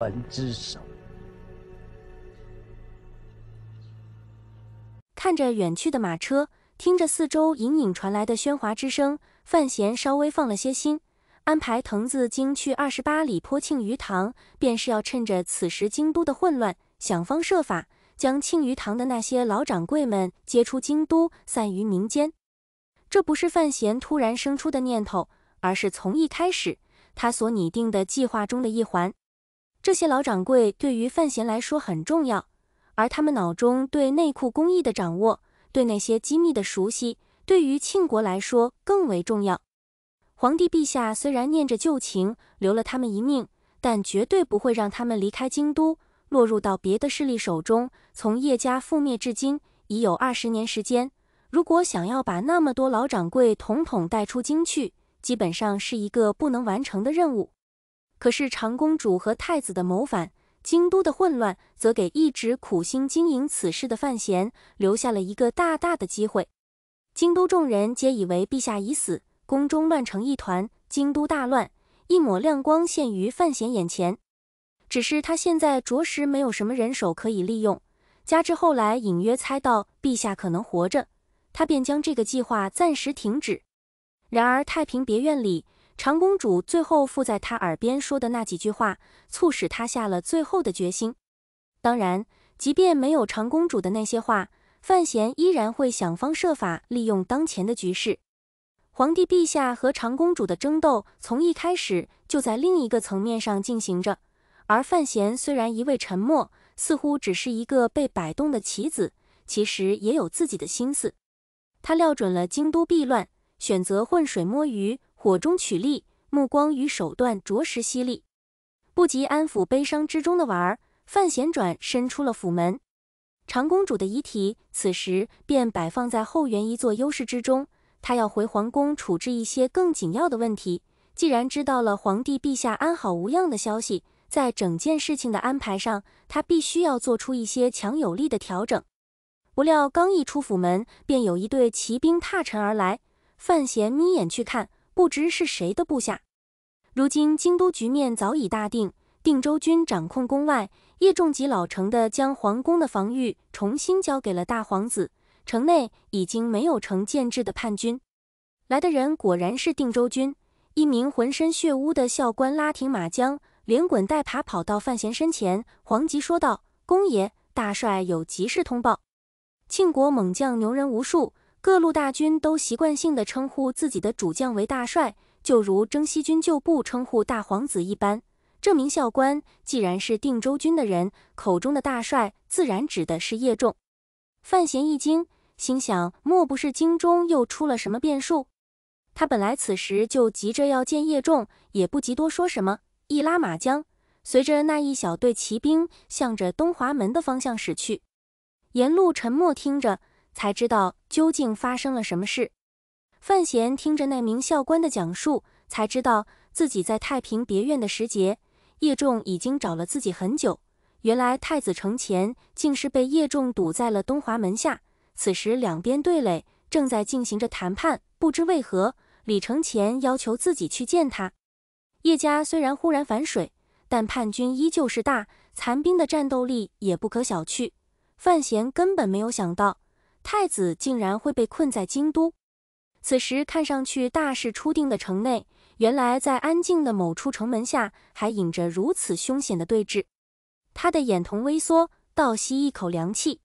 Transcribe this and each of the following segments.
船之首，看着远去的马车，听着四周隐隐传来的喧哗之声，范闲稍微放了些心。安排藤子京去二十八里坡庆余堂，便是要趁着此时京都的混乱，想方设法将庆余堂的那些老掌柜们接出京都，散于民间。这不是范闲突然生出的念头，而是从一开始他所拟定的计划中的一环。这些老掌柜对于范闲来说很重要，而他们脑中对内库工艺的掌握，对那些机密的熟悉，对于庆国来说更为重要。皇帝陛下虽然念着旧情，留了他们一命，但绝对不会让他们离开京都，落入到别的势力手中。从叶家覆灭至今已有二十年时间，如果想要把那么多老掌柜统统带出京去，基本上是一个不能完成的任务。可是长公主和太子的谋反，京都的混乱，则给一直苦心经营此事的范闲留下了一个大大的机会。京都众人皆以为陛下已死，宫中乱成一团，京都大乱。一抹亮光现于范闲眼前，只是他现在着实没有什么人手可以利用，加之后来隐约猜到陛下可能活着，他便将这个计划暂时停止。然而太平别院里。长公主最后附在他耳边说的那几句话，促使他下了最后的决心。当然，即便没有长公主的那些话，范闲依然会想方设法利用当前的局势。皇帝陛下和长公主的争斗，从一开始就在另一个层面上进行着。而范闲虽然一味沉默，似乎只是一个被摆动的棋子，其实也有自己的心思。他料准了京都必乱，选择浑水摸鱼。火中取栗，目光与手段着实犀利。不及安抚悲伤之中的婉儿，范闲转身出了府门。长公主的遗体此时便摆放在后园一座幽室之中。他要回皇宫处置一些更紧要的问题。既然知道了皇帝陛下安好无恙的消息，在整件事情的安排上，他必须要做出一些强有力的调整。不料刚一出府门，便有一队骑兵踏尘而来。范闲眯眼去看。不知是谁的部下。如今京都局面早已大定，定州军掌控宫外。叶仲吉老成的将皇宫的防御重新交给了大皇子。城内已经没有成建制的叛军。来的人果然是定州军。一名浑身血污的校官拉停马缰，连滚带爬跑到范闲身前，黄吉说道：“公爷，大帅有急事通报。”庆国猛将牛人无数。各路大军都习惯性的称呼自己的主将为大帅，就如征西军旧部称呼大皇子一般。这名校官既然是定州军的人，口中的大帅自然指的是叶重。范闲一惊，心想：莫不是京中又出了什么变数？他本来此时就急着要见叶重，也不急多说什么，一拉马缰，随着那一小队骑兵向着东华门的方向驶去。沿路沉默听着。才知道究竟发生了什么事。范闲听着那名校官的讲述，才知道自己在太平别院的时节，叶重已经找了自己很久。原来太子城前竟是被叶重堵在了东华门下，此时两边对垒，正在进行着谈判。不知为何，李承前要求自己去见他。叶家虽然忽然反水，但叛军依旧是大残兵的战斗力也不可小觑。范闲根本没有想到。太子竟然会被困在京都。此时看上去大事初定的城内，原来在安静的某处城门下，还隐着如此凶险的对峙。他的眼瞳微缩，倒吸一口凉气。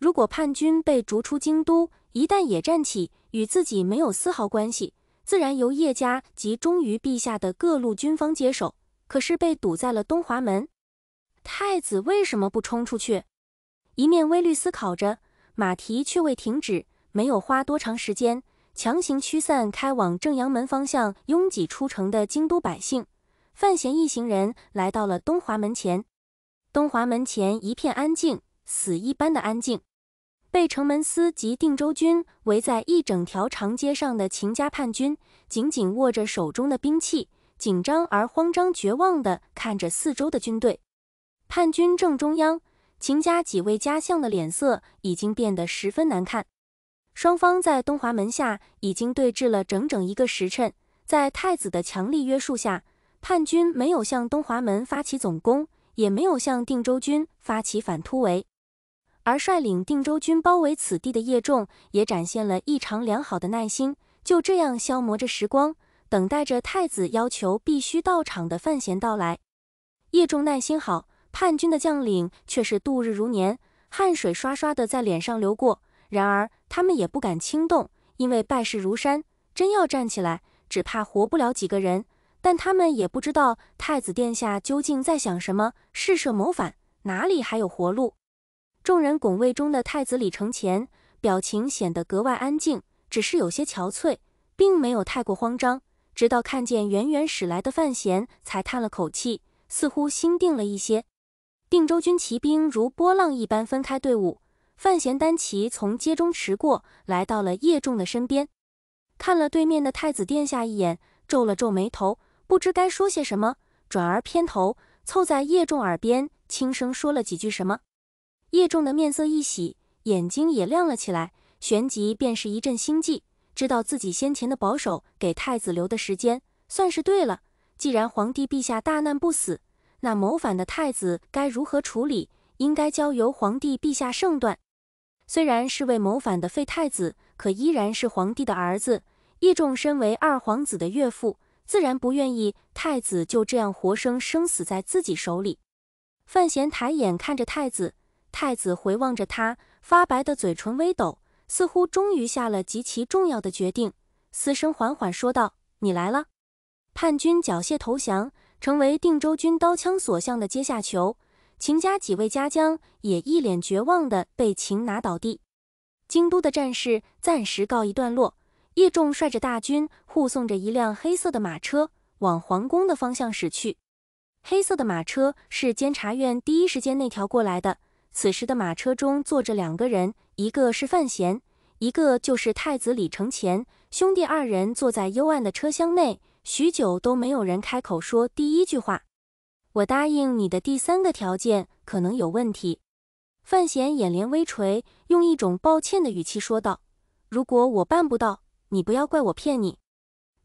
如果叛军被逐出京都，一旦野战起，与自己没有丝毫关系，自然由叶家及忠于陛下的各路军方接手。可是被堵在了东华门，太子为什么不冲出去？一面微虑思考着。马蹄却未停止，没有花多长时间，强行驱散开往正阳门方向拥挤出城的京都百姓。范闲一行人来到了东华门前，东华门前一片安静，死一般的安静。被城门司及定州军围在一整条长街上的秦家叛军，紧紧握着手中的兵器，紧张而慌张、绝望地看着四周的军队。叛军正中央。秦家几位家相的脸色已经变得十分难看。双方在东华门下已经对峙了整整一个时辰，在太子的强力约束下，叛军没有向东华门发起总攻，也没有向定州军发起反突围。而率领定州军包围此地的叶重也展现了异常良好的耐心，就这样消磨着时光，等待着太子要求必须到场的范闲到来。叶重耐心好。叛军的将领却是度日如年，汗水刷刷的在脸上流过。然而他们也不敢轻动，因为败势如山，真要站起来，只怕活不了几个人。但他们也不知道太子殿下究竟在想什么。试射谋反，哪里还有活路？众人拱卫中的太子李承前，表情显得格外安静，只是有些憔悴，并没有太过慌张。直到看见远远驶来的范闲，才叹了口气，似乎心定了一些。定州军骑兵如波浪一般分开队伍，范闲单骑从街中驰过来到了叶重的身边，看了对面的太子殿下一眼，皱了皱眉头，不知该说些什么，转而偏头凑在叶重耳边轻声说了几句什么。叶重的面色一喜，眼睛也亮了起来，旋即便是一阵心悸，知道自己先前的保守给太子留的时间算是对了，既然皇帝陛下大难不死。那谋反的太子该如何处理？应该交由皇帝陛下圣断。虽然是为谋反的废太子，可依然是皇帝的儿子。叶重身为二皇子的岳父，自然不愿意太子就这样活生生死在自己手里。范闲抬眼看着太子，太子回望着他，发白的嘴唇微抖，似乎终于下了极其重要的决定，嘶声缓缓说道：“你来了。”叛军缴械投降。成为定州军刀枪所向的阶下囚，秦家几位家将也一脸绝望的被擒拿倒地。京都的战事暂时告一段落，叶重率着大军护送着一辆黑色的马车往皇宫的方向驶去。黑色的马车是监察院第一时间那条过来的。此时的马车中坐着两个人，一个是范闲，一个就是太子李承乾。兄弟二人坐在幽暗的车厢内。许久都没有人开口说第一句话。我答应你的第三个条件可能有问题。范闲眼帘微垂，用一种抱歉的语气说道：“如果我办不到，你不要怪我骗你。”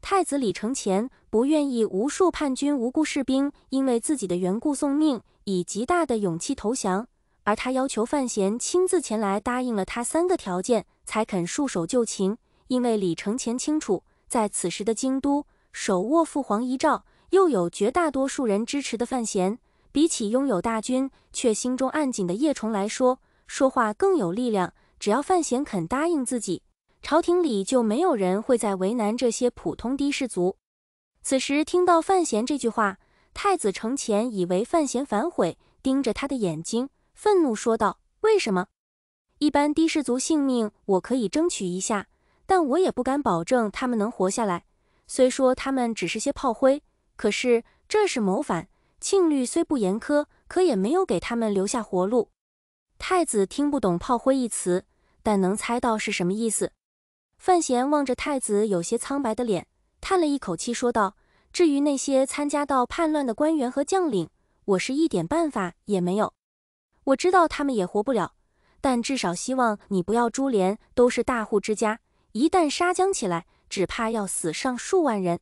太子李承乾不愿意无数叛军无辜士兵因为自己的缘故送命，以极大的勇气投降，而他要求范闲亲自前来答应了他三个条件才肯束手就擒。因为李承乾清楚，在此时的京都。手握父皇遗诏，又有绝大多数人支持的范闲，比起拥有大军却心中暗紧的叶重来说，说话更有力量。只要范闲肯答应自己，朝廷里就没有人会再为难这些普通的士族。此时听到范闲这句话，太子承乾以为范闲反悔，盯着他的眼睛，愤怒说道：“为什么？一般低士族性命我可以争取一下，但我也不敢保证他们能活下来。”虽说他们只是些炮灰，可是这是谋反。庆律虽不严苛，可也没有给他们留下活路。太子听不懂“炮灰”一词，但能猜到是什么意思。范闲望着太子有些苍白的脸，叹了一口气，说道：“至于那些参加到叛乱的官员和将领，我是一点办法也没有。我知道他们也活不了，但至少希望你不要株连，都是大户之家，一旦杀将起来。”只怕要死上数万人。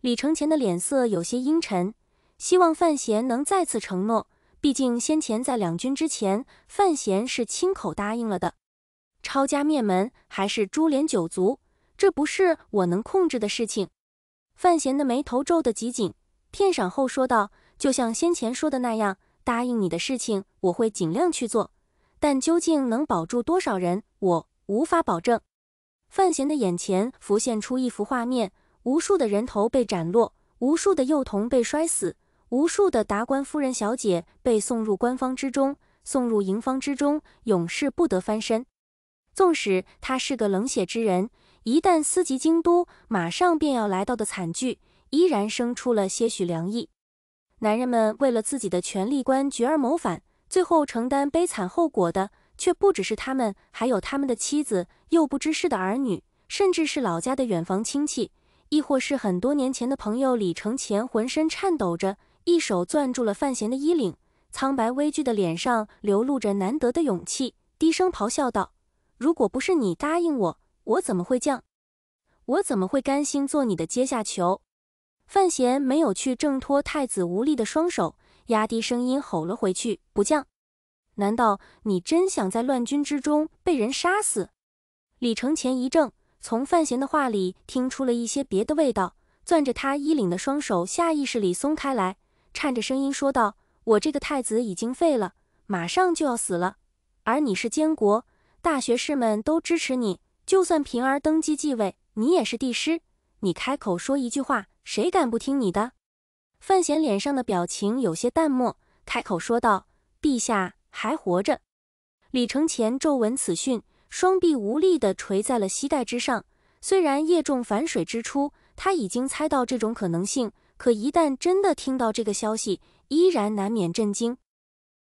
李承前的脸色有些阴沉，希望范闲能再次承诺。毕竟先前在两军之前，范闲是亲口答应了的。抄家灭门还是株连九族，这不是我能控制的事情。范闲的眉头皱得极紧，片刻后说道：“就像先前说的那样，答应你的事情我会尽量去做，但究竟能保住多少人，我无法保证。”范闲的眼前浮现出一幅画面：无数的人头被斩落，无数的幼童被摔死，无数的达官夫人小姐被送入官方之中，送入营方之中，永世不得翻身。纵使他是个冷血之人，一旦思及京都马上便要来到的惨剧，依然生出了些许凉意。男人们为了自己的权力官爵而谋反，最后承担悲惨后果的。却不只是他们，还有他们的妻子、又不知事的儿女，甚至是老家的远房亲戚，亦或是很多年前的朋友。李承前浑身颤抖着，一手攥住了范闲的衣领，苍白微惧的脸上流露着难得的勇气，低声咆哮道：“如果不是你答应我，我怎么会降？我怎么会甘心做你的阶下囚？”范闲没有去挣脱太子无力的双手，压低声音吼了回去：“不降。”难道你真想在乱军之中被人杀死？李承前一怔，从范闲的话里听出了一些别的味道，攥着他衣领的双手下意识里松开来，颤着声音说道：“我这个太子已经废了，马上就要死了。而你是监国，大学士们都支持你，就算平儿登基继位，你也是帝师。你开口说一句话，谁敢不听你的？”范闲脸上的表情有些淡漠，开口说道：“陛下。”还活着，李承前骤闻此讯，双臂无力地垂在了膝盖之上。虽然叶重反水之初，他已经猜到这种可能性，可一旦真的听到这个消息，依然难免震惊。